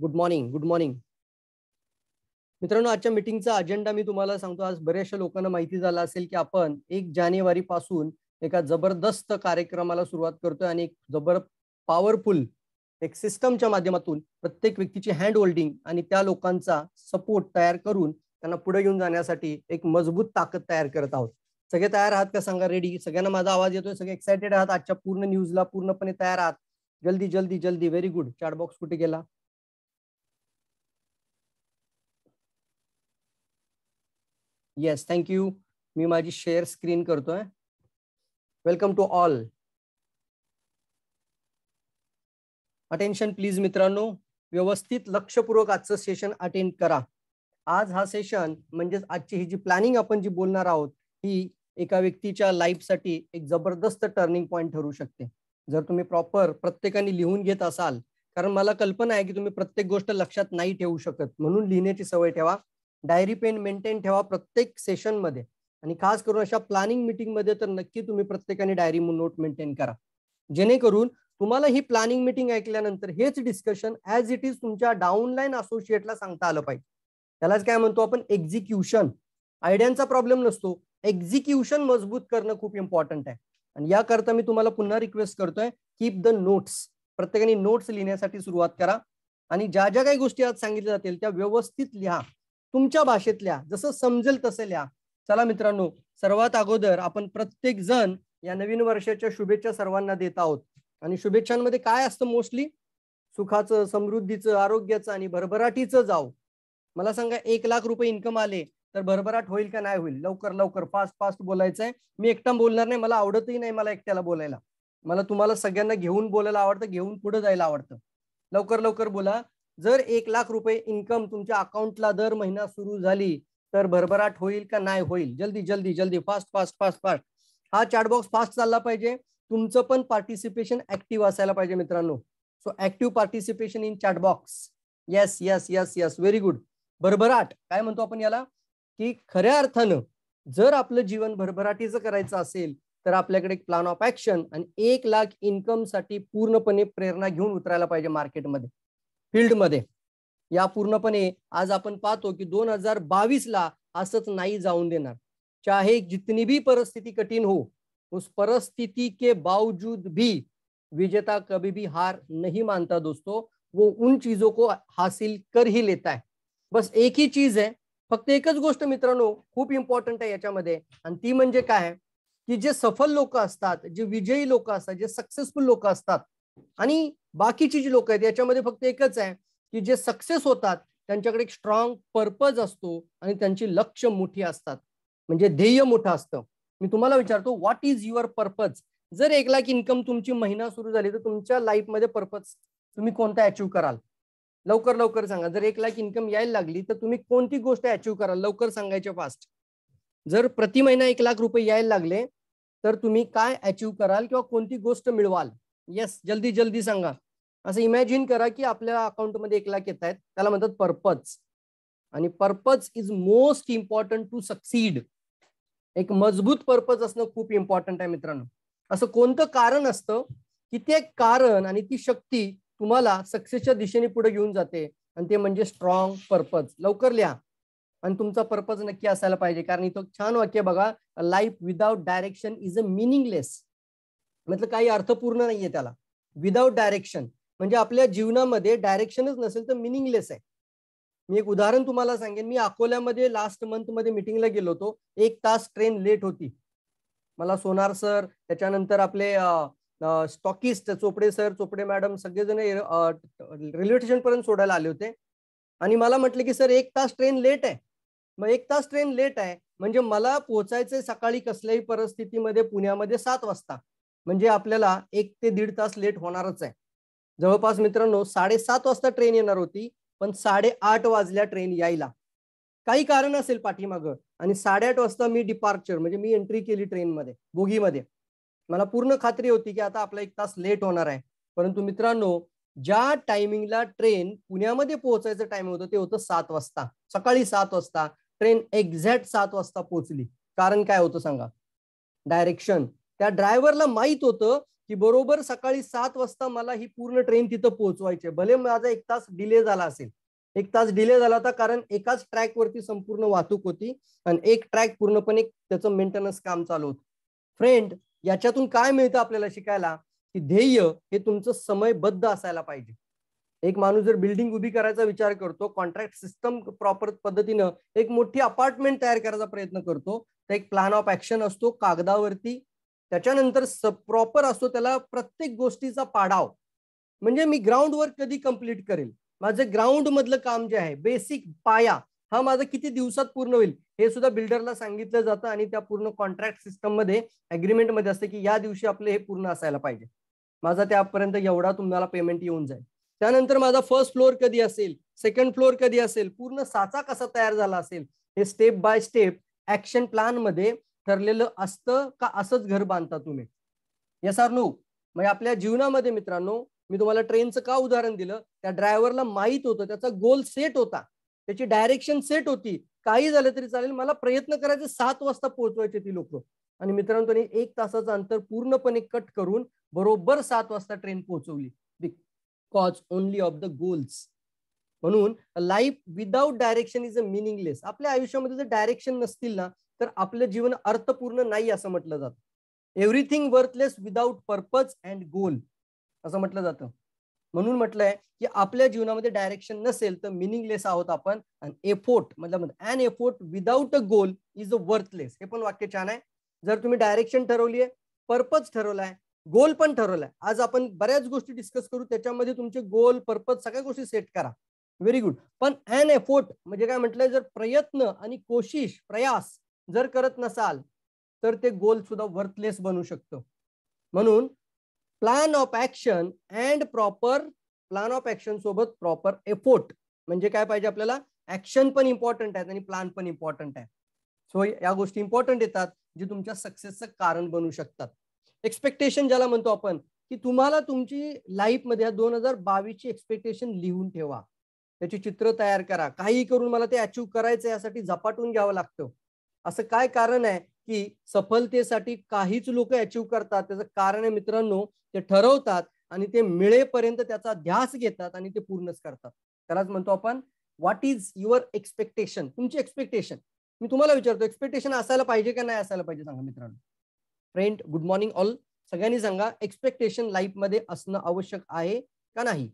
good morning good morning मित्रांनो आजच्या मिटिंगचा agenda मी तुम्हाला सांगतो आज बऱ्याचशा लोकांना माहिती झाला असेल की आपण एक जानेवारी पासून एका जबरदस्त कार्यक्रमाला सुरुवात करतोय आणि एक जबर पॉवरफुल एक सिस्टमच्या माध्यमातून प्रत्येक व्यक्तीची हँड होल्डिंग आणि त्या लोकांचा सपोर्ट तयार करून त्यांना पुढे घेऊन जाण्यासाठी एक मजबूत ताकद तयार करत आहोत सगळे तयार आहात का सांगा रेडी सगळ्यांना माझा आवाज येतोय सगळे एक्सायटेड आहात आजच्या पूर्ण न्यूजला पूर्णपणे तयार आहात जल्दी जल्दी जल्दी व्हेरी गुड चार्ट बॉक्स कुठे गेला येस थँक्यू मी माझी शेअर स्क्रीन करतोय welcome to all attention please मित्रांनो व्यवस्थित लक्षपूर्वक आजचं सेशन अटेंड करा आज हा सेशन म्हणजेच आजची ही जी प्लॅनिंग आपण जी बोलणार आहोत ही एका व्यक्तीच्या लाईफसाठी एक जबरदस्त टर्निंग पॉईंट ठरू शकते जर तुम्ही प्रॉपर प्रत्येकाने लिहून घेत असाल कारण मला कल्पना आहे की तुम्ही प्रत्येक गोष्ट लक्षात नाही ठेवू शकत म्हणून लिहिण्याची सवय ठेवा डायरी पेन मेंटेन ठेवा प्रत्येक सेशन मध्ये आणि खास करून अशा प्लॅनिंग मिटिंगमध्ये तर नक्की तुम्ही प्रत्येकाने डायरी नोट मेंटेन करा जेणेकरून तुम्हाला ही प्लॅनिंग मिटिंग ऐकल्यानंतर हेच डिस्कशन ऍज इट इज तुमच्या डाऊनलाईन असोसिएटला सांगता आलं पाहिजे त्यालाच काय म्हणतो आपण एक्झिक्युशन आयडियांचा प्रॉब्लेम नसतो एक्झिक्युशन मजबूत करणं खूप इम्पॉर्टंट आहे आणि याकरता मी तुम्हाला पुन्हा रिक्वेस्ट करतोय कीप द नोट्स प्रत्येकाने नोट्स लिहिण्यासाठी सुरुवात करा आणि ज्या ज्या काही गोष्टी आज सांगितल्या जातील त्या व्यवस्थित लिहा तुमच्या भाषेतल्या जसं समजेल तसं लिहा चला मित्रांनो सर्वात अगोदर आपण प्रत्येक जण या नवीन वर्षाच्या शुभेच्छा सर्वांना देत आहोत आणि शुभेच्छांमध्ये काय असतं मोस्टली सुखाचं समृद्धीचं आरोग्याचं आणि भरभराटीचं जाऊ मला सांगा एक लाख रुपये इन्कम आले तर भरभराट होईल का नाही होईल लवकर लवकर फास्ट फास्ट बोलायचं आहे मी एकटा बोलणार नाही मला आवडतही नाही मला एकट्याला बोलायला मला तुम्हाला सगळ्यांना घेऊन बोलायला आवडतं घेऊन पुढे जायला आवडतं लवकर लवकर बोला जर एक लाख रुपये इन्कम तुमच्या अकाउंटला दर महिना सुरू झाली तर भरभराट होईल का नाही होईल जल्दी जल्दी जल्दी फास्ट फास्ट फास्ट फास्ट हा चॅटबॉक्स फास्ट चालला पाहिजे तुमचं पण पार्टिसिपेशन ऍक्टिव्ह असायला पाहिजे मित्रांनो so active participation in chatbox yes yes yes yes very good भरभराट काय म्हणतो आपण याला की खऱ्या अर्थानं जर आपलं जीवन भरभराटीचं करायचं असेल तर आपल्याकडे एक प्लॅन ऑफ ऍक्शन आणि एक लाख इन्कमसाठी पूर्णपणे प्रेरणा घेऊन उतरायला पाहिजे मार्केटमध्ये फील्डमध्ये या पूर्णपणे आज आपण पाहतो की दोन हजार बावीस ला असंच नाही जाऊन देणार चाहे जितनी भी परिस्थिती कठीण हो उस परिस्थिती के बावजूद भी विजेता कभी भी हार नहीं मानता दोस्तों वो उन चीजों को हासिल कर ही लेता है बस एक ही चीज है फक्त एकच गोष्ट मित्रांनो खूप इम्पॉर्टंट आहे याच्यामध्ये आणि ती म्हणजे काय की जे सफल लोक असतात जे विजयी लोक असतात जे सक्सेसफुल लोक असतात आणि बाकीची जी लोक आहेत याच्यामध्ये फक्त एकच आहे की जे सक्सेस होतात त्यांच्याकडे एक स्ट्रॉंग पर्पज असतो आणि त्यांची लक्ष मोठी असतात म्हणजे ध्येय मोठं असतं मी तुम्हाला विचारतो व्हॉट इज युअर पर्पज जर एक लाख इन्कम तुमची महिना सुरू झाली तर तुमच्या लाईफमध्ये पर्पज तुम्ही कोणता अचीव्ह कराल लवकर लवकर सांगा जर एक लाख इन्कम यायला लागली तर तुम्ही कोणती गोष्ट अचीव्ह कराल लवकर सांगायचे फास्ट जर प्रति महिना एक लाख रुपये यायला लागले तर तुम्ही काय अचीव्ह कराल किंवा कोणती गोष्ट मिळवाल येस जल्दी जल्दी सांगा असं इमॅजिन करा की आपल्या अकाउंटमध्ये एक लाख येत आहेत त्याला म्हणतात पर्पज आणि purpose is most important to succeed एक मजबूत पर्पज असणं खूप इम्पॉर्टंट आहे मित्रांनो असं कोणतं कारण असतं की ते कारण आणि ती शक्ती तुम्हाला सक्सेसच्या दिशेने पुढे घेऊन जाते आणि ते म्हणजे स्ट्रॉंग पर्पज लवकर लिहा आणि तुमचा पर्पज नक्की असायला पाहिजे कारण इथं छान वाक्य बघा life without direction is a meaningless म्हटलं काही अर्थपूर्ण नाहीये त्याला विदाउट डायरेक्शन म्हणजे आपल्या जीवनामध्ये डायरेक्शनच नसेल तर मिनिंगलेस आहे मी एक उदाहरण तुम्हाला सांगेन मी अकोल्यामध्ये लास्ट मंथ मध्ये मिटिंगला गेलो होतो एक तास ट्रेन लेट होती मला सोनार सर त्याच्यानंतर आपले stockist Chopde sir Chopde madam सगळेजण रेल्वे स्टेशन पर्यंत सोडायला आले होते आणि मला म्हटले की सर एक तास ट्रेन लेट आहे मग एक तास ट्रेन लेट आहे म्हणजे मला पोहोचायचे सकाळी कसल्याही परिस्थितीमध्ये पुण्यामध्ये सात वाजता म्हणजे आपल्याला एक ते दीड तास लेट होणारच आहे जवळपास मित्रांनो साडेसात वाजता ट्रेन येणार होती पण साडेआठ वाजल्या ट्रेन यायला काही कारण असेल पाठीमागं आणि साडेआठ वाजता मी डिपार्चर म्हणजे मी एंट्री केली ट्रेनमध्ये बोगीमध्ये मला पूर्ण खात्री होती की आता आपला एक तास लेट होणार आहे परंतु मित्रांनो ज्या टायमिंगला ट्रेन पुण्यामध्ये पोहोचायचं टाइम होतं ते होतं सात वाजता सकाळी सात वाजता ट्रेन एक्झॅक्ट सात वाजता पोहोचली कारण काय होतं सांगा डायरेक्शन त्या ड्रायव्हरला माहीत होतं की बरोबर सकाळी सात वाजता मला ही पूर्ण ट्रेन तिथं पोहोचवायची भले माझा एक तास डिले झाला असेल एक तास डिले झाला होता कारण एकाच ट्रॅकवरती संपूर्ण वाहतूक होती आणि एक ट्रॅक पूर्णपणे त्याचं मेंटेनन्स काम चालू होतं फ्रेंड याच्यातून काय मिळतं आपल्याला शिकायला की ध्येय हे तुमचं समयबद्ध असायला पाहिजे एक माणूस जर बिल्डिंग उभी करायचा विचार करतो कॉन्ट्रॅक्ट सिस्टम प्रॉपर पद्धतीनं एक मोठी अपार्टमेंट तयार करायचा प्रयत्न करतो तर एक प्लॅन ऑफ ऍक्शन असतो कागदावरती त्याच्यानंतर स प्रॉपर असतो त्याला प्रत्येक गोष्टीचा पाडाव म्हणजे मी ग्राउंड वर्क कधी कंप्लीट करेल माझं ग्राउंड मधलं काम जे आहे बेसिक पाया हा माझा किती दिवसात पूर्ण होईल हे सुद्धा बिल्डरला सांगितलं जातं आणि त्या पूर्ण कॉन्ट्रॅक्ट सिस्टम मध्ये अग्रीमेंट मध्ये असते की या दिवशी आपलं हे पूर्ण असायला पाहिजे माझा त्यापर्यंत एवढा तुम्हाला पेमेंट येऊन जाईल त्यानंतर माझा फर्स्ट फ्लोअर कधी असेल सेकंड फ्लोअर कधी असेल पूर्ण साचा कसा तयार झाला असेल हे step by step action plan मध्ये ठरलेलं असतं का असंच घर बांधता तुम्ही येस आर नो म्हणजे आपल्या जीवनामध्ये मित्रांनो मी तुम्हाला ट्रेनचं का उदाहरण दिलं त्या ड्रायव्हरला माहीत होतं त्याचा गोल सेट होता त्याची डायरेक्शन सेट होती काही झालं तरी चालेल मला प्रयत्न करायचे सात वाजता पोहोचवायचे ती लोक आणि मित्रांनो त्यांनी एक तासाचं अंतर पूर्णपणे कट करून बरोबर सात वाजता ट्रेन पोहोचवली because only of the goals म्हणून life without direction is a meaningless आपल्या आयुष्यामध्ये जर डायरेक्शन नसतील ना तर आपलं जीवन अर्थपूर्ण नाही असं म्हटलं जात everything worthless without purpose and goal असं म्हटलं जातं म्हणून म्हटलंय की आपल्या जीवनामध्ये डायरेक्शन नसेल तर मिनिंगलेस आहोत आपण अँड एफोर्ट म्हणजे an effort without a goal is a worthless हे पण वाक्य छान आहे जर तुम्ही डायरेक्शन ठरवलीय पर्पज ठरवलाय गोल पण ठरवलाय आज आपण बऱ्याच गोष्टी डिस्कस करू त्याच्यामध्ये तुमचे गोल पर्पज सगळ्या गोष्टी सेट करा व्हेरी गुड पण अॅन एफोर्ट म्हणजे काय म्हटलंय जर प्रयत्न आणि कोशिश प्रयास जर करत नसाल तर ते गोल सुद्धा वर्थलेस बनू शकतं म्हणून plan of action and proper plan of action सोबत प्रॉपर एफोर्ट म्हणजे काय पाहिजे आपल्याला ऍक्शन पण इम्पॉर्टंट आहेत आणि प्लॅन पण इम्पॉर्टंट आहे सो या गोष्टी इम्पॉर्टंट येतात जे तुमच्या सक्सेसचं कारण बनू शकतात एक्सपेक्टेशन ज्याला म्हणतो आपण की तुम्हाला तुमची लाईफमध्ये दोन हजार बावीसची एक्सपेक्टेशन लिहून ठेवा त्याची चित्र तयार करा काही करून मला ते अचीव करायचं यासाठी झपाटून घ्यावं लागतं असं काय कारण आहे की सफलतेसाठी काहीच लोक अचीव करतात त्याचं कारण आहे मित्रांनो ते ठरवतात आणि ते मिळेपर्यंत त्याचा ध्यास घेतात आणि ते पूर्णच करतात त्यालाच म्हणतो आपण व्हॉट इज युअर एक्सपेक्टेशन तुमची एक्सपेक्टेशन मी तुम्हाला विचारतो एक्सपेक्टेशन असायला पाहिजे का नाही असायला पाहिजे सांगा मित्रांनो फ्रेंड गुड मॉर्निंग ऑल सगळ्यांनी सांगा एक्सपेक्टेशन लाईफमध्ये असणं आवश्यक आहे का नाही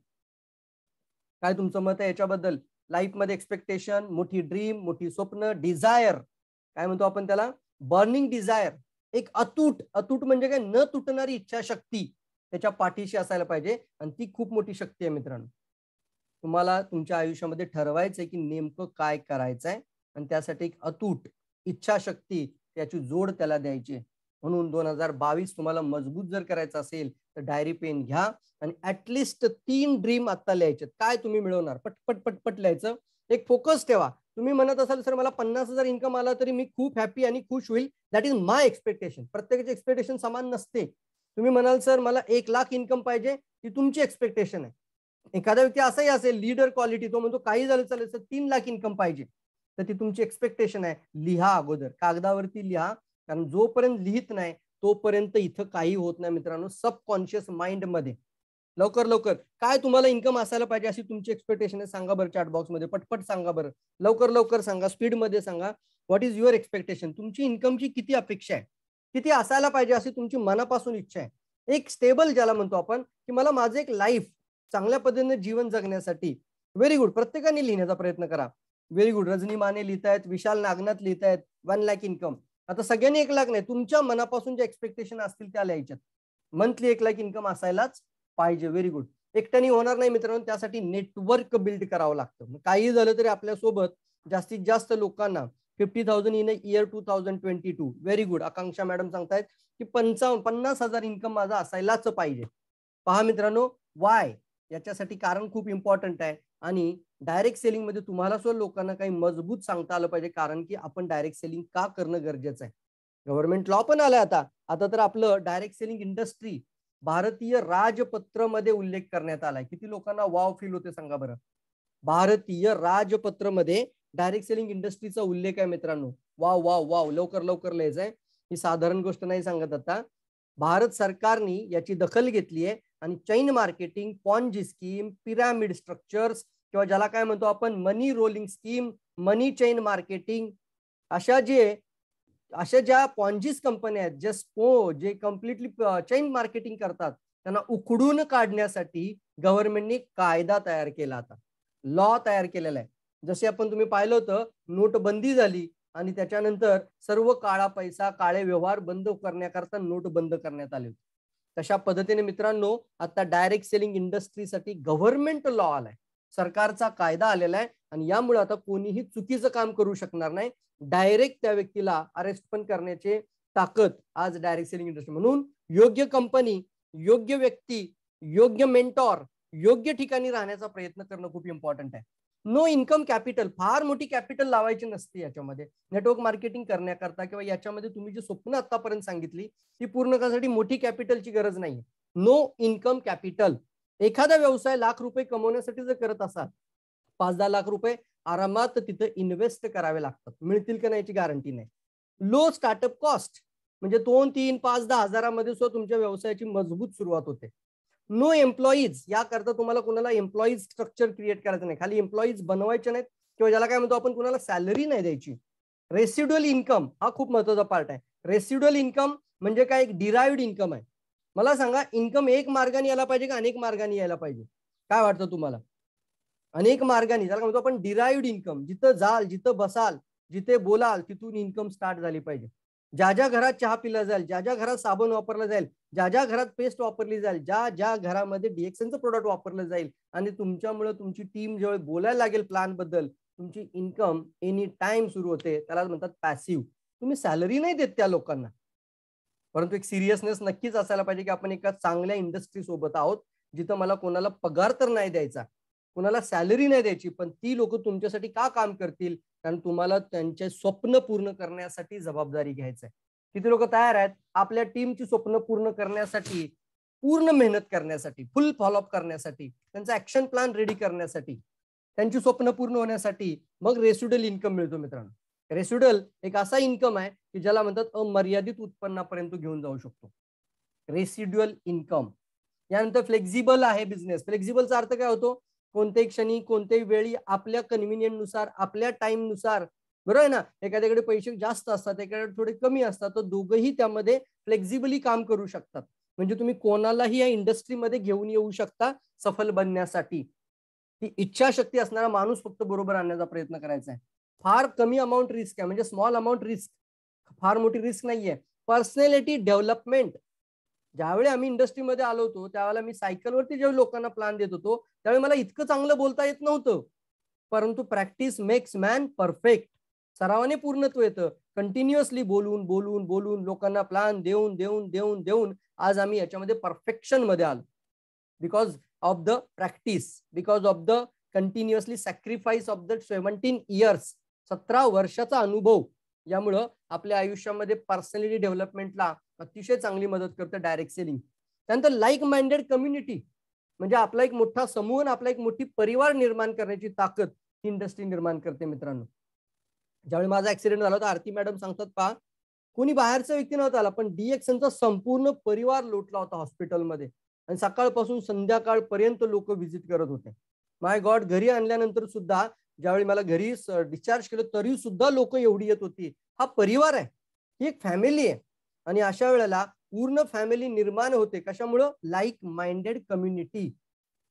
काय तुमचं मत आहे याच्याबद्दल लाईफमध्ये एक्सपेक्टेशन मोठी ड्रीम मोठी स्वप्न डिझायर काय म्हणतो आपण त्याला बर्निंग डिझायर एक अतूट अतूट म्हणजे काय न तुटणारी इच्छाशक्ती त्याच्या पाठीशी असायला पाहिजे आणि ती खूप मोठी शक्ती आहे मित्रांनो तुम्हाला तुमच्या आयुष्यामध्ये ठरवायचंय की नेमकं काय करायचंय आणि त्यासाठी एक अतूट इच्छाशक्ती त्याची जोड त्याला द्यायची म्हणून दोन हजार बावीस तुम्हाला मजबूत जर करायचं असेल तर डायरी पेन घ्या आणि ऍटलिस्ट तीन ड्रीम आता लिहायचे काय तुम्ही मिळवणार पटपट पटपट लिहायचं एक फोकस ठेवा तुम्ही म्हणत असाल सर मला पन्नास हजार इन्कम आला तरी मी खूप हॅपी आणि खुश होईल दॅट इज माय एक्सपेक्टेशन प्रत्येकाचे एक्सपेक्टेशन समान नसते तुम्ही म्हणाल सर मला एक लाख इन्कम पाहिजे ती तुमची एक्सपेक्टेशन आहे एखादा व्यक्ती असाही असेल लीडर क्वालिटी तो म्हणतो काही झालं चालेल सर तीन लाख इन्कम पाहिजे तर ती तुमची एक्सपेक्टेशन आहे लिहा अगोदर कागदावरती लिहा कारण जोपर्यंत लिहित नाही तोपर्यंत इथं काही होत नाही मित्रांनो सबकॉन्शियस माइंडमध्ये लवकर लवकर काय तुम्हाला इन्कम असायला पाहिजे अशी तुमची एक्सपेक्टेशन आहे सांगा बरं चॅट मध्ये पटपट सांगा बरं लवकर लवकर सांगा स्पीडमध्ये सांगा व्हॉट इज युअर एक्सपेक्टेशन तुमची इन्कमची किती अपेक्षा आहे किती असायला पाहिजे अशी तुमची मनापासून इच्छा आहे एक स्टेबल ज्याला म्हणतो आपण की मला माझं एक लाईफ चांगल्या पद्धतीने जीवन जगण्यासाठी व्हेरी गुड प्रत्येकाने लिहिण्याचा प्रयत्न करा व्हेरी गुड रजनी माने लिहतायत विशाल नागनाथ लिहितायत वन लॅक इन्कम आता सगळ्यांनी एक लाख नाही तुमच्या मनापासून ज्या एक्सपेक्टेशन असतील त्या लिहायच्यात मंथली एक लाख इन्कम असायलाच पाहिजे व्हेरी गुड एकट्याने होणार नाही मित्रांनो त्यासाठी नेटवर्क बिल्ड करावं लागतं काही झालं तरी आपल्यासोबत जास्तीत जास्त लोकांना fifty thousand in year two thousand twenty two very good Akanksha madam सांगतायत की पंचावन्न पन्नास हजार इन्कम माझा असायलाच पाहिजे पहा मित्रांनो वाय याच्यासाठी कारण खूप इम्पॉर्टंट आहे आणि डायरेक्ट सेलिंग मध्ये तुम्हाला सुद्धा लोकांना काही मजबूत सांगता आलं पाहिजे कारण की आपण डायरेक्ट सेलिंग का करणं गरजेचं आहे गव्हर्नमेंट लॉ पण आलं आता आता तर आपलं डायरेक्ट सेलिंग इंडस्ट्री भारतीय राजपत्र मध्ये उल्लेख करण्यात आलाय किती लोकांना वाव फील होते सांगा बरं भारतीय राजपत्र मध्ये डायरेक्ट सेलिंग इंडस्ट्रीचा उल्लेख आहे मित्रांनो वाव वाव वाव लवकर लवकर लिहायचं आहे ही साधारण गोष्ट नाही सांगत आता भारत सरकारने याची दखल घेतली आहे आणि chain marketing Ponzi scheme pyramid structures किंवा ज्याला काय म्हणतो आपण money rolling scheme money chain marketing अशा जे अशा ज्या पॉन्जीस कंपन्या आहेत ज्या स्पो जे कम्प्लिटली चेन मार्केटिंग करतात त्यांना उखडून काढण्यासाठी गव्हर्नमेंटने कायदा तयार केला आता लॉ तयार केलेला आहे जसे आपण तुम्ही पाहिलं होतं नोटबंदी झाली आणि त्याच्यानंतर सर्व काळा पैसा काळे व्यवहार बंद करण्याकरता नोट बंद करण्यात आले होते तशा पद्धतीने मित्रांनो आता डायरेक्ट सेलिंग इंडस्ट्रीसाठी गव्हर्नमेंट लॉ आलाय सरकारचा कायदा आलेला आहे आणि यामुळे आता कोणीही चुकीचं काम करू शकणार नाही डायरेक्ट त्या व्यक्तीला अरेस्ट पण करण्याचे ताकद आज डायरेक्ट सेलिंग इंडस्ट्री म्हणून योग्य कंपनी योग्य व्यक्ती योग्य मेंटॉर योग्य ठिकाणी राहण्याचा प्रयत्न करणं खूप इम्पॉर्टंट आहे नो इन्कम कॅपिटल फार मोठी कॅपिटल लावायची नसते याच्यामध्ये नेटवर्क मार्केटिंग करण्याकरता किंवा याच्यामध्ये तुम्ही जी स्वप्न आतापर्यंत सांगितली ती पूर्ण करण्यासाठी मोठी कॅपिटलची गरज नाही नो इन्कम कॅपिटल एखादा व्यवसाय लाख रुपये कमवण्यासाठी जर करत असाल पाच दहा लाख रुपये आरामात तिथे इन्व्हेस्ट करावे लागतात मिळतील का नाही याची गॅरंटी नाही लो स्टार्टअप कॉस्ट म्हणजे दोन तीन पाच दहा हजारामध्ये सुद्धा तुमच्या व्यवसायाची मजबूत सुरुवात होते नो एम्प्लॉईज याकरता तुम्हाला कोणाला एम्प्लॉईज स्ट्रक्चर क्रिएट करायचं नाही खाली एम्प्लॉईज बनवायचे नाहीत किंवा ज्याला काय म्हणतो आपण कुणाला सॅलरी नाही द्यायची रेसिड्युअल इन्कम हा खूप महत्वाचा पार्ट आहे रेसिड्युअल इन्कम म्हणजे काय एक डिरायव्ह इन्कम आहे मला सांगा इन्कम एक मार्गाने यायला पाहिजे का अनेक मार्गाने यायला पाहिजे काय वाटतं तुम्हाला अनेक मार्गाने त्याला म्हणतो आपण डिराईव्ड इन्कम जिथं जाल जिथं बसाल जिथे बोलाल तिथून इन्कम स्टार्ट झाली पाहिजे ज्या ज्या घरात चहा पिला जाईल ज्या ज्या घरात साबण वापरला जाईल ज्या ज्या घरात पेस्ट वापरली जाईल ज्या ज्या घरामध्ये डीएक्सनचं प्रोडक्ट वापरलं जाईल आणि तुमच्यामुळे तुमची टीम जेव्हा बोलायला लागेल बद्दल तुमची इन्कम एनी टाइम सुरू होते त्याला म्हणतात पॅसिव्ह तुम्ही सॅलरी नाही देत त्या लोकांना परंतु एक सिरियसनेस नक्कीच असायला पाहिजे की आपण एका चांगल्या इंडस्ट्री सोबत आहोत जिथं मला कोणाला पगार तर नाही द्यायचा कोणाला सॅलरी नाही द्यायची पण ती लोक तुमच्यासाठी का काम करतील कारण तुम्हाला त्यांचे स्वप्न पूर्ण करण्यासाठी जबाबदारी घ्यायचं आहे किती लोक तयार आहेत आपल्या टीमची स्वप्न पूर्ण करण्यासाठी पूर्ण मेहनत करण्यासाठी फुल फॉलोअप करण्यासाठी त्यांचा ऍक्शन प्लॅन रेडी करण्यासाठी त्यांची स्वप्न पूर्ण होण्यासाठी मग रेसिडल इन्कम मिळतो मित्रांनो रेसिड्युअल एक असा इन्कम आहे की ज्याला म्हणतात अमर्यादित उत्पन्नापर्यंत घेऊन जाऊ शकतो रेसिड्युअल इन्कम यानंतर फ्लेक्झिबल आहे बिझनेस फ्लेक्झिबलचा अर्थ काय होतो कोणत्याही क्षणी कोणत्याही वेळी आपल्या नुसार आपल्या नुसार बरोबर आहे ना एखाद्याकडे पैसे जास्त असतात एखाद्याकडे थोडे कमी असतात तर दोघंही त्यामध्ये फ्लेक्झिबली काम करू शकतात म्हणजे तुम्ही कोणालाही या इंडस्ट्रीमध्ये घेऊन येऊ शकता सफल बनण्यासाठी ती इच्छाशक्ती असणारा माणूस फक्त बरोबर आणण्याचा प्रयत्न करायचा आहे फार कमी अमाऊंट रिस्क आहे म्हणजे स्मॉल अमाऊंट रिस्क फार मोठी रिस्क नाही आहे पर्सनॅलिटी डेव्हलपमेंट ज्यावेळी आम्ही इंडस्ट्रीमध्ये आलो होतो त्यावेळेला मी सायकलवरती जेव्हा लोकांना प्लान देत होतो त्यावेळी मला इतकं चांगलं बोलता येत नव्हतं परंतु प्रॅक्टिस मेक्स मॅन परफेक्ट सरावाने पूर्णत्व येतं कंटिन्युअसली बोलून बोलून बोलून लोकांना प्लान देऊन देऊन देऊन देऊन आज आम्ही याच्यामध्ये परफेक्शन मध्ये आलो because of the practice because of the continuously sacrifice of the seventeen years सतरा वर्षाचा अनुभव यामुळं आपल्या आयुष्यामध्ये पर्सनॅलिटी डेव्हलपमेंटला अतिशय चांगली मदत करतं डायरेक्ट सेलिंग त्यानंतर लाईक माइंडेड कम्युनिटी म्हणजे आपला एक मोठा समूह आणि आपला एक मोठी परिवार निर्माण करण्याची ताकद ही इंडस्ट्री निर्माण करते मित्रांनो ज्यावेळी माझा ऍक्सिडेंट झाला होता आरती मॅडम सांगतात पहा कोणी बाहेरचा व्यक्ती नव्हता आला पण डीएक्सनचा संपूर्ण परिवार लोटला होता हॉस्पिटलमध्ये आणि सकाळपासून संध्याकाळपर्यंत लोक व्हिजिट करत होते माय गॉड घरी आणल्यानंतर सुद्धा ज्यावेळी मला घरी डिस्चार्ज केलं तरी सुद्धा लोक एवढी येत होती हा परिवार आहे ही एक फॅमिली आहे आणि अशा वेळेला पूर्ण फॅमिली निर्माण होते कशामुळं लाईक माइंडेड कम्युनिटी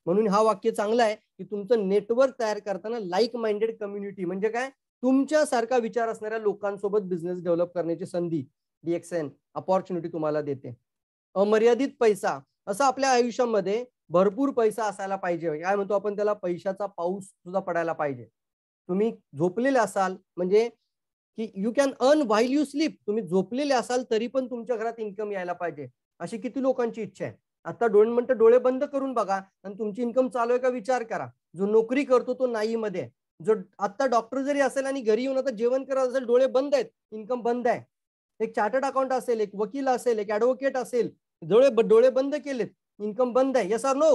म्हणून हा वाक्य चांगला आहे की तुमचं नेटवर्क तयार करताना लाईक माइंडेड कम्युनिटी म्हणजे काय तुमच्यासारखा विचार असणाऱ्या लोकांसोबत बिझनेस डेव्हलप करण्याची संधी डीएक्सएन अपॉर्च्युनिटी तुम्हाला देते अमर्यादित पैसा असं आपल्या आयुष्यामध्ये भरपूर पैसा असायला पाहिजे म्हणजे काय म्हणतो आपण त्याला पैशाचा पाऊस सुद्धा पडायला पाहिजे तुम्ही झोपलेले असाल म्हणजे की you can earn while you sleep तुम्ही झोपलेले असाल तरी पण तुमच्या घरात इन्कम यायला पाहिजे अशी किती लोकांची इच्छा आहे आता डोळे म्हणतो डोळे बंद करून बघा आणि तुमची इन्कम चालू आहे का विचार करा जो नोकरी करतो तो नाही मध्ये जो आता डॉक्टर जरी असेल आणि घरी येऊन आता जेवण करत असेल डोळे बंद आहेत इन्कम बंद आहे एक चार्टर्ड अकाउंट असेल एक वकील असेल एक ऍडव्होकेट असेल डोळे डोळे बंद केलेत इन्कम बंद आहे यस आर नो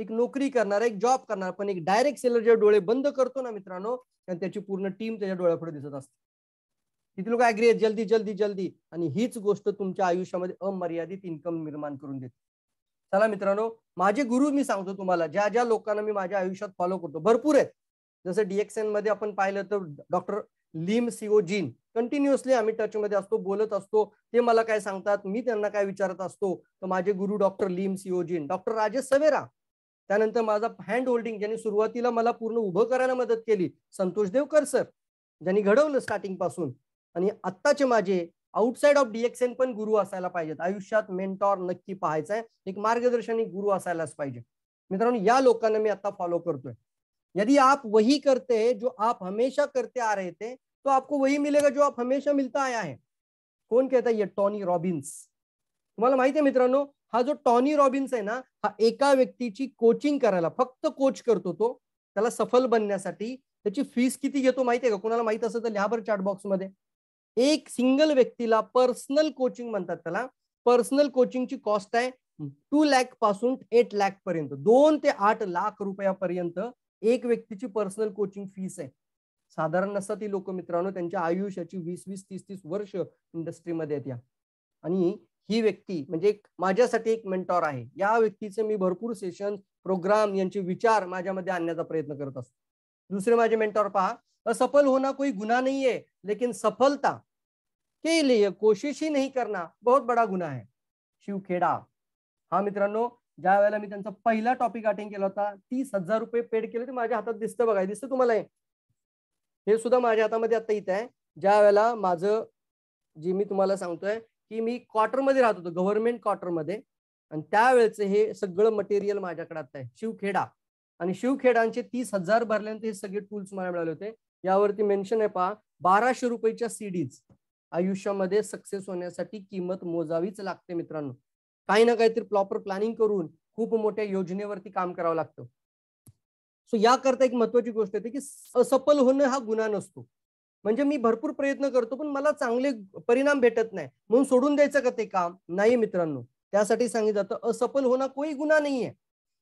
एक नोकरी करणार एक जॉब करणार पण एक डायरेक्ट सेलर जेव्हा डोळे बंद करतो ना मित्रांनो आणि त्याची पूर्ण टीम त्याच्या डोळ्यापुढे दिसत असते किती लोक ऍग्री आहेत जल्दी जल्दी जल्दी आणि हीच गोष्ट तुमच्या आयुष्यामध्ये अमर्यादित इन्कम निर्माण करून देते चला मित्रांनो माझे गुरु मी सांगतो तुम्हाला ज्या ज्या लोकांना मी माझ्या आयुष्यात फॉलो करतो भरपूर आहेत जसं डीएक्सएन मध्ये आपण पाहिलं तर doctor Lim Siow gene continuously आम्ही टचमध्ये असतो बोलत असतो ते मला काय सांगतात मी त्यांना काय विचारत असतो तर माझे गुरु doctor Lim Siow Jin doctor Rajesh Savera त्यानंतर माझा हँड होल्डिंग ज्यांनी सुरुवातीला मला पूर्ण उभं करायला मदत केली संतोष देवकर सर ज्यांनी घडवलं स्टार्टिंग पासून आणि आत्ताचे माझे आउटसाइड ऑफ डीएक्सएन पण गुरु असायला पाहिजेत आयुष्यात मेंटॉर नक्की पाहायचा आहे एक मार्गदर्शनी गुरु असायलाच पाहिजे मित्रांनो या लोकांना मी आता फॉलो करतोय यदि आप वही करते हैं जो आप हमेशा करते आ रहे थे तो आपको वही मिलेगा जो आप हमेशा मिलता आया है कोण कहता है टॉनी रॉबिन्स तुम्हाला माहिती आहे मित्रांनो हा जो टॉनी रॉबिन्स आहे ना हा एका व्यक्तीची कोचिंग करायला फक्त कोच करतो तो त्याला सफल बनण्यासाठी त्याची फीस किती घेतो माहिती आहे का कोणाला माहित असेल तर चॅट चार्ट मध्ये एक सिंगल व्यक्तीला पर्सनल कोचिंग म्हणतात त्याला पर्सनल कोचिंगची कॉस्ट आहे टू लॅक पासून एट लॅक पर्यंत दोन ते आठ लाख रुपयापर्यंत एक व्यक्तीची पर्सनल कोचिंग फीस आहे साधारण नसतात ती लोक मित्रांनो त्यांच्या आयुष्याची वीस वीस तीस तीस वर्ष इंडस्ट्रीमध्ये आहेत या आणि ही व्यक्ती म्हणजे एक माझ्यासाठी एक मेंटॉर आहे या व्यक्तीचे मी भरपूर सेशन प्रोग्राम यांचे विचार माझ्यामध्ये आणण्याचा प्रयत्न करत असतो दुसरे माझे मेंटॉर पहा असफल होना कोई गुन्हा नाही आहे लेकिन सफलता के लिए कोशिश ही नहीं करना बहुत बड़ा गुन्हा है शिवखेडा हा मित्रांनो ज्या वेळेला मी त्यांचा पहिला टॉपिक अटेंड केला होता तीस हजार रुपये पेड केले ते माझ्या हातात दिसतं बघा दिसतं तुम्हाला हे सुद्धा माझ्या हातामध्ये आता इथं आहे ज्या वेळेला माझं जे मी तुम्हाला सांगतोय की मी क्वार्टरमध्ये राहत होतो गव्हर्नमेंट क्वार्टरमध्ये आणि त्यावेळेचं हे सगळं मटेरियल माझ्याकडे आता आहे शिवखेडा आणि शिवखेडांचे तीस हजार भरल्यानंतर हे सगळे टूल्स मला मिळाले होते यावरती मेन्शन आहे पहा बाराशे रुपयेच्या सीडीज आयुष्यामध्ये सक्सेस होण्यासाठी किंमत मोजावीच लागते मित्रांनो कहीं ना काहीतरी प्रॉपर प्लैनिंग कर खूब मोटे योजने वरती काम कराव लागतं सो करता एक की गोष्ट कि असफल होने हा गुना नो मी भरपूर प्रयत्न करते मेरा चांगले परिणाम भेटत नहीं मन सोड़न दयाच का ते काम नहीं मित्रों त्यासाठी सांगितलं असफल होना कोई गुना नहीं है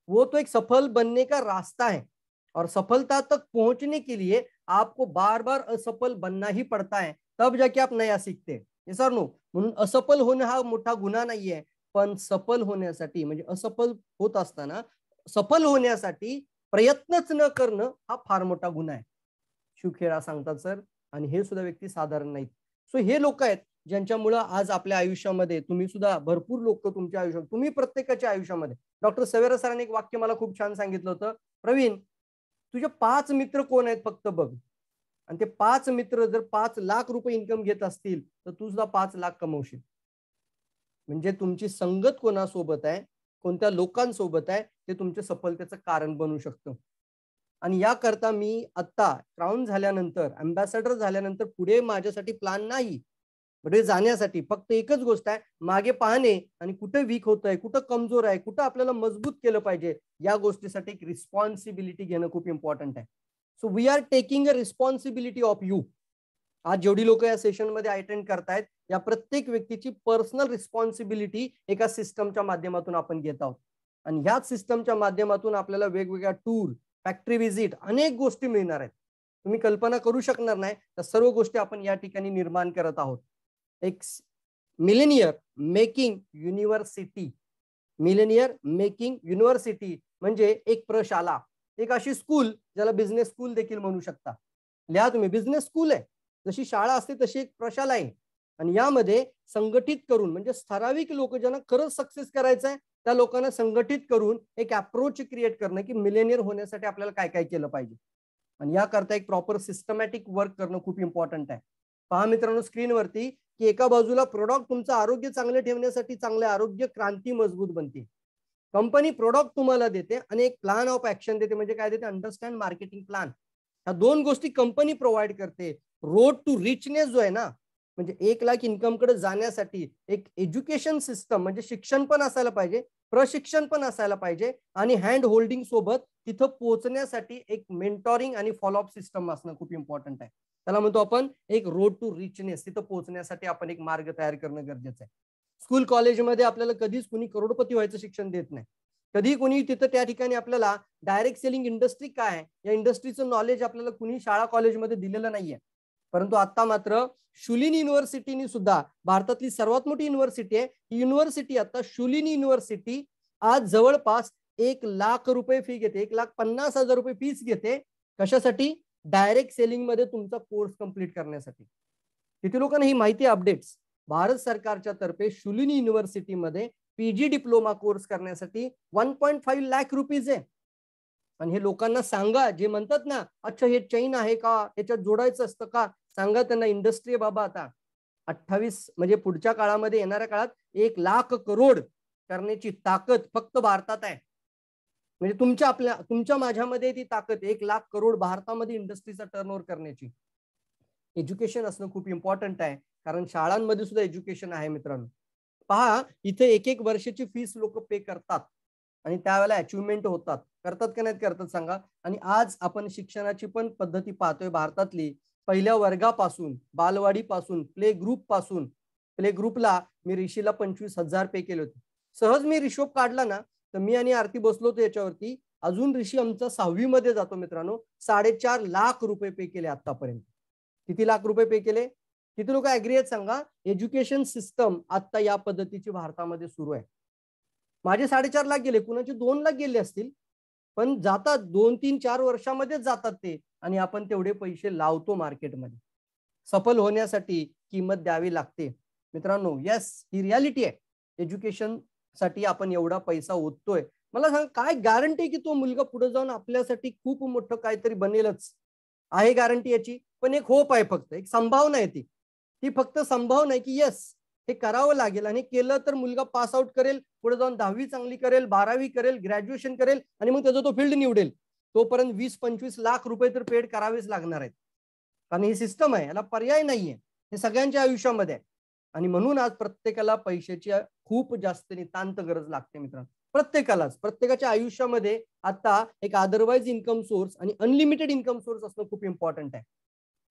वो तो एक सफल बनने का रास्ता है और सफलता तक पहुंचने के लिए आपको बार बार असफल बनना ही पड़ता है तब जाके आप नया सीखते हैं सर नो असफल होने हा गुना नहीं है पण सफल होण्यासाठी म्हणजे असफल होत असताना सफल होण्यासाठी प्रयत्नच न करणं हा फार मोठा गुन्हा आहे शिवखेळा सांगतात सर आणि हे सुद्धा व्यक्ती साधारण नाहीत सो हे लोक आहेत ज्यांच्यामुळं आज आपल्या आयुष्यामध्ये तुम्ही सुद्धा भरपूर लोक तुमच्या आयुष्यात तुम्ही प्रत्येकाच्या आयुष्यामध्ये डॉक्टर सवेरा सरांनी एक वाक्य मला खूप छान सांगितलं होतं प्रवीण तुझे पाच मित्र कोण आहेत फक्त बघ आणि ते पाच मित्र जर पाच लाख रुपये इन्कम घेत असतील तर तू सुद्धा पाच लाख कमवशील म्हणजे तुमची संगत कोणासोबत आहे कोणत्या लोकांसोबत आहे ते तुमच्या सफलतेचं कारण बनू शकतं आणि याकरता मी आत्ता क्राऊन झाल्यानंतर अम्बॅसेडर झाल्यानंतर पुढे माझ्यासाठी प्लान नाही पुढे जाण्यासाठी फक्त एकच गोष्ट आहे मागे पाहणे आणि कुठे वीक होत आहे कुठं कमजोर आहे कुठं आपल्याला मजबूत केलं पाहिजे या गोष्टीसाठी एक रिस्पॉन्सिबिलिटी घेणं खूप इम्पॉर्टंट आहे so we are taking a responsibility of you आज जेवढी लोक या सेशनमध्ये अटेंड करतायत या प्रत्येक व्यक्तीची पर्सनल रिस्पॉन्सिबिलिटी एका सिस्टमच्या माध्यमातून आपण घेत आहोत आणि ह्याच सिस्टमच्या माध्यमातून आपल्याला वेगवेगळ्या टूर फॅक्टरी व्हिजिट अनेक गोष्टी मिळणार आहेत तुम्ही कल्पना करू शकणार नाही तर सर्व गोष्टी आपण या ठिकाणी निर्माण करत आहोत एक millionaire making university millionaire making university म्हणजे एक प्रशाला एक अशी स्कूल ज्याला बिझनेस स्कूल देखील म्हणू शकता लिहा तुम्ही बिझनेस स्कूल आहे जशी शाळा असते तशी एक प्रशाला आहे आणि यामध्ये संघटित करून म्हणजे ठराविक लोक ज्यांना खरंच सक्सेस करायचंय त्या लोकांना संघटित करून एक अप्रोच क्रिएट करणं की मिलेनियर होण्यासाठी आपल्याला काय काय केलं पाहिजे आणि याकरता एक प्रॉपर सिस्टमॅटिक वर्क करणं खूप इम्पॉर्टंट आहे पहा मित्रांनो स्क्रीनवरती की एका बाजूला प्रोडक्ट तुमचं आरोग्य चांगलं ठेवण्यासाठी चांगले आरोग्य क्रांती मजबूत बनते कंपनी प्रोडक्ट तुम्हाला देते आणि एक प्लॅन ऑफ ऍक्शन देते म्हणजे काय देते अंडरस्टँड मार्केटिंग प्लॅन ह्या दोन गोष्टी कंपनी प्रोव्हाइड करते रोड टू रिचनेस जो आहे ना म्हणजे एक लाख कडे जाण्यासाठी एक एज्युकेशन सिस्टम म्हणजे शिक्षण पण असायला पाहिजे प्रशिक्षण पण असायला पाहिजे आणि हँड होल्डिंग सोबत तिथं पोहोचण्यासाठी एक मेंटॉरिंग आणि फॉलोअप सिस्टम असणं खूप इम्पॉर्टंट आहे त्याला म्हणतो आपण एक रोड टू रिचनेस तिथं पोहोचण्यासाठी आपण एक मार्ग तयार करणं गरजेचं आहे स्कूल कॉलेजमध्ये आपल्याला कधीच कुणी करोडपती व्हायचं शिक्षण देत नाही कधी कुणी तिथं त्या ठिकाणी आपल्याला डायरेक्ट सेलिंग इंडस्ट्री काय आहे या इंडस्ट्रीचं नॉलेज आपल्याला कुणी शाळा कॉलेजमध्ये दिलेलं नाहीये परंतु आता मात्र शुलिन युनिव्हर्सिटीनी सुद्धा भारतातली सर्वात मोठी युनिव्हर्सिटी आहे ही युनिव्हर्सिटी आता शुलिन युनिव्हर्सिटी आज जवळपास एक लाख रुपये फी घेते एक लाख पन्नास हजार रुपये फीस घेते कशासाठी डायरेक्ट सेलिंग मध्ये तुमचा कोर्स कंप्लीट करण्यासाठी किती लोकांना ही माहिती अपडेट्स भारत सरकारच्या तर्फे शुलिन युनिव्हर्सिटीमध्ये पीजी डिप्लोमा कोर्स करण्यासाठी one point five lakh rupees आहे आणि हे लोकांना सांगा जे म्हणतात ना अच्छा हे चैन आहे का याच्यात जोडायचं असतं का सांगा त्यांना इंडस्ट्री बाबा आता अठ्ठावीस म्हणजे पुढच्या काळामध्ये येणाऱ्या काळात एक लाख करोड करण्याची ताकद फक्त भारतात आहे म्हणजे तुमच्या आपल्या तुमच्या माझ्यामध्ये ती ताकद एक लाख करोड भारतामध्ये इंडस्ट्रीचा ओव्हर करण्याची एज्युकेशन असणं खूप इम्पॉर्टंट आहे कारण शाळांमध्ये सुद्धा एज्युकेशन आहे मित्रांनो पहा इथे एक एक वर्षाची फीस लोक पे करतात आणि त्यावेळेला अचिव्हमेंट होतात करतात का नाही करतात सांगा आणि आज आपण शिक्षणाची पण पद्धती पाहतोय भारतातली पहिल्या वर्गापासून बालवाडीपासून प्ले ग्रुप पासून प्ले ग्रुपला मी ऋषीला पंचवीस हजार पे केले होते सहज मी रिशोब काढला ना तर मी आणि आरती बसलो होतो याच्यावरती अजून ऋषी आमचा सहावी मध्ये जातो मित्रांनो साडेचार लाख रुपये पे केले आतापर्यंत किती लाख रुपये पे केले किती लोक ऍग्री आहेत सांगा एज्युकेशन सिस्टम आता या पद्धतीची भारतामध्ये सुरू आहे माझे साडेचार लाख गेले कुणाचे दोन लाख गेले असतील पण जातात दोन तीन चार वर्षामध्येच जातात ते आणि आपण तेवढे पैसे लावतो मार्केटमध्ये सफल होण्यासाठी किंमत द्यावी लागते मित्रांनो यस ही रियालिटी आहे एज्युकेशन साठी आपण एवढा पैसा ओततोय मला सांग काय गॅरंटी की तो मुलगा पुढे जाऊन आपल्यासाठी खूप मोठं काहीतरी बनेलच आहे गॅरंटी याची पण एक होप आहे फक्त एक संभावना आहे ती ही फक्त संभावना आहे की यस हे करावं लागेल आणि केलं तर मुलगा पास आउट करेल पुढे जाऊन दहावी चांगली करेल बारावी करेल ग्रॅज्युएशन करेल आणि मग त्याचा तो फील्ड निवडेल तोपर्यंत वीस पंचवीस लाख रुपये तर पेड करावेच लागणार आहेत कारण ही सिस्टम आहे याला पर्याय नाहीये हे सगळ्यांच्या आयुष्यामध्ये आहे आणि म्हणून आज प्रत्येकाला पैशाची खूप जास्त नितांत गरज लागते मित्रांनो प्रत्येकालाच प्रत्येकाच्या आयुष्यामध्ये आता एक अदरवाईज इन्कम सोर्स आणि अनलिमिटेड इन्कम सोर्स असणं खूप इम्पॉर्टंट आहे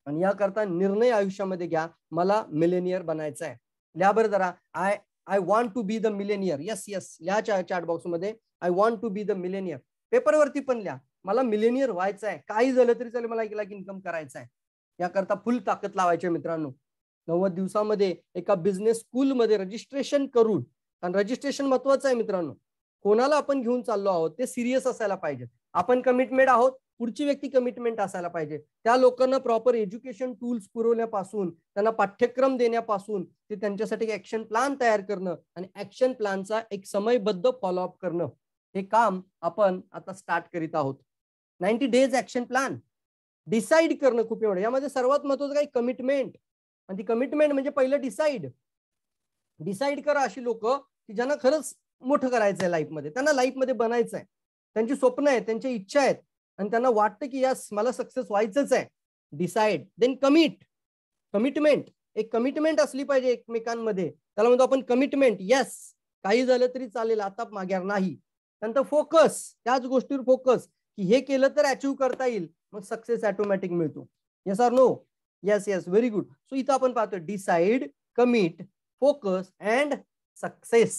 आणि याकरता निर्णय आयुष्यामध्ये घ्या मला मिलेनियर बनायचं आहे बरं जरा I I want to be the millionaire yes yes या चॅट बॉक्समध्ये I want to be the millionaire पेपरवरती पण लिहा मला मिलेनियर व्हायचं आहे काही झालं तरी चालेल मला एक लाख इन्कम करायचं आहे याकरता फुल ताकद लावायची मित्रांनो नव्वद दिवसामध्ये एका बिझनेस स्कूलमध्ये रजिस्ट्रेशन करून कारण रजिस्ट्रेशन महत्वाचं आहे मित्रांनो कोणाला आपण घेऊन चाललो आहोत ते सिरियस असायला पाहिजे आपण कमिटमेंट आहोत पुढची व्यक्ती कमिटमेंट असायला पाहिजे त्या लोकांना प्रॉपर एज्युकेशन टूल्स पुरवण्यापासून त्यांना पाठ्यक्रम देण्यापासून ते त्यांच्यासाठी एक ऍक्शन प्लॅन तयार करणं आणि ऍक्शन प्लॅनचा एक समयबद्ध फॉलोअप करणं हे काम आपण आता स्टार्ट करीत आहोत ninety days action plan decide करणं खूप एवढं यामध्ये सर्वात महत्वाचं काही कमिटमेंट आणि ती कमिटमेंट म्हणजे पहिलं डिसाईड डिसाईड करा अशी लोक की ज्यांना खरंच मोठं करायचं आहे लाईफमध्ये त्यांना लाईफमध्ये बनायचं आहे त्यांची स्वप्न आहेत त्यांच्या इच्छा आहेत आणि त्यांना वाटतं की यास मला सक्सेस व्हायचंच आहे डिसाईड देन कमिट कमिटमेंट एक कमिटमेंट असली पाहिजे एकमेकांमध्ये त्याला म्हणतो आपण कमिटमेंट येस काही झालं तरी चालेल आता माग्यार नाही त्यानंतर फोकस त्याच गोष्टीवर फोकस की हे केलं तर अचीव्ह करता येईल मग सक्सेस ऑटोमॅटिक मिळतो yes or no yes yes very good so इथं आपण पाहतो decide commit focus and success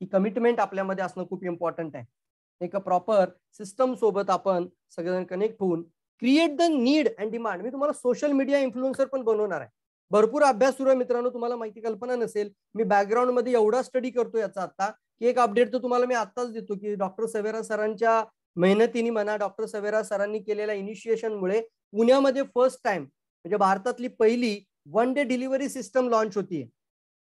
ही कमिटमेंट आपल्यामध्ये असणं खूप इम्पॉर्टंट आहे एक प्रॉपर सिस्टम सोबत आपण सगळेजण कनेक्ट होऊन create the need and demand मी तुम्हाला सोशल मीडिया इन्फ्लुएन्सर पण बनवणार आहे भरपूर अभ्यास सुरू आहे मित्रांनो तुम्हाला माहिती कल्पना नसेल मी बॅकग्राऊंड मध्ये एवढा स्टडी करतो याचा आता की एक अपडेट तर तुम्हाला मी आत्ताच देतो की डॉक्टर सवेरा सरांच्या मेहनतीने म्हणा डॉक्टर सवेरा सरांनी केलेल्या इनिशिएशनमुळे पुण्यामध्ये फर्स्ट टाइम म्हणजे भारतातली पहिली one day delivery system launch होतीये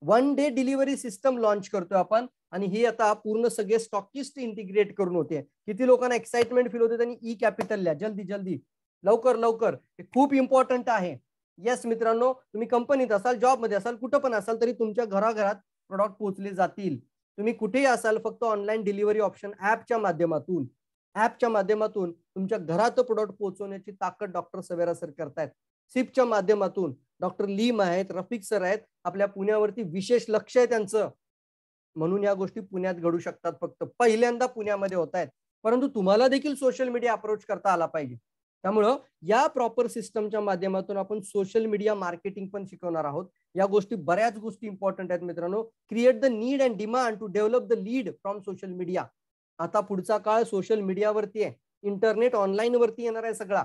one day delivery system launch करतोय आपण आणि ही आता पूर्ण सगळे स्टॉकिस्ट इंटिग्रेट करून होते किती लोकांना एक्साइटमेंट फील होते त्यांनी ई कॅपिटल लिहा जल्दी जल्दी लवकर लवकर हे खूप इम्पॉर्टंट आहे येस मित्रांनो तुम्ही कंपनीत असाल जॉबमध्ये असाल कुठं पण असाल तरी तुमच्या घराघरात प्रॉडक्ट पोहोचले जातील तुम्ही कुठेही असाल फक्त ऑनलाईन डिलिव्हरी ऑप्शन ऍपच्या माध्यमातून ऍपच्या माध्यमातून तुमच्या घरात प्रोडक्ट पोहोचवण्याची ताकद डॉक्टर सवेरा सर करतायत सिपच्या माध्यमातून डॉक्टर लीम आहेत रफिक सर आहेत आपल्या पुण्यावरती विशेष लक्ष आहे त्यांचं म्हणून या गोष्टी पुण्यात घडू शकतात फक्त पहिल्यांदा पुण्यामध्ये होत आहेत परंतु तुम्हाला देखील सोशल मीडिया अप्रोच करता आला पाहिजे त्यामुळं या प्रॉपर सिस्टमच्या माध्यमातून आपण सोशल मीडिया मार्केटिंग पण शिकवणार आहोत या गोष्टी बऱ्याच गोष्टी इम्पॉर्टंट आहेत मित्रांनो create the need and demand to develop the lead from social media आता पुढचा काळ सोशल मीडियावरती आहे इंटरनेट ऑनलाईन वरती येणार आहे सगळा